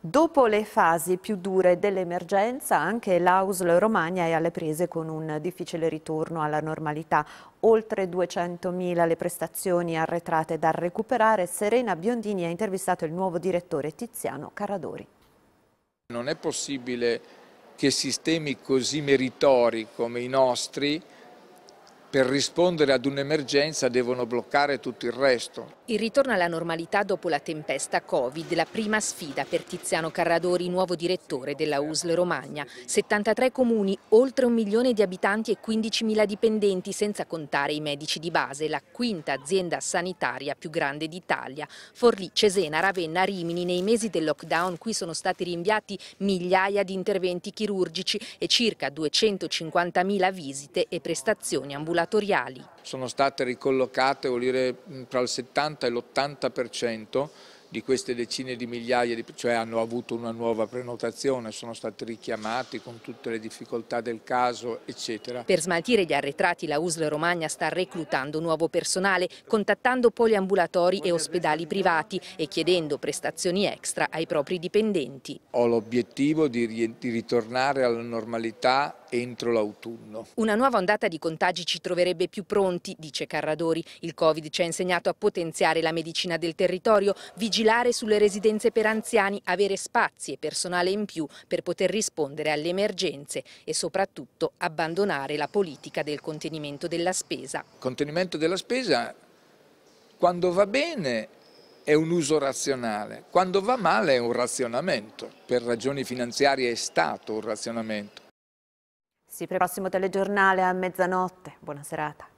Dopo le fasi più dure dell'emergenza, anche l'Auslo Romagna è alle prese con un difficile ritorno alla normalità. Oltre 200.000 le prestazioni arretrate da recuperare. Serena Biondini ha intervistato il nuovo direttore Tiziano Caradori. Non è possibile che sistemi così meritori come i nostri per rispondere ad un'emergenza devono bloccare tutto il resto. Il ritorno alla normalità dopo la tempesta Covid, la prima sfida per Tiziano Carradori, nuovo direttore della USL Romagna. 73 comuni, oltre un milione di abitanti e 15.000 dipendenti, senza contare i medici di base, la quinta azienda sanitaria più grande d'Italia. Forlì, Cesena, Ravenna, Rimini, nei mesi del lockdown qui sono stati rinviati migliaia di interventi chirurgici e circa 250.000 visite e prestazioni ambulanti ambulatoriali. Sono state ricollocate dire, tra il 70 e l'80% di queste decine di migliaia, di, cioè hanno avuto una nuova prenotazione, sono stati richiamati con tutte le difficoltà del caso, eccetera. Per smaltire gli arretrati la USL Romagna sta reclutando nuovo personale, contattando poliambulatori e ospedali privati e chiedendo prestazioni extra ai propri dipendenti. Ho l'obiettivo di ritornare alla normalità entro l'autunno. Una nuova ondata di contagi ci troverebbe più pronti, dice Carradori. Il Covid ci ha insegnato a potenziare la medicina del territorio, vigilare sulle residenze per anziani, avere spazi e personale in più per poter rispondere alle emergenze e soprattutto abbandonare la politica del contenimento della spesa. Contenimento della spesa quando va bene è un uso razionale, quando va male è un razionamento, per ragioni finanziarie è stato un razionamento prossimo telegiornale a mezzanotte. Buona serata.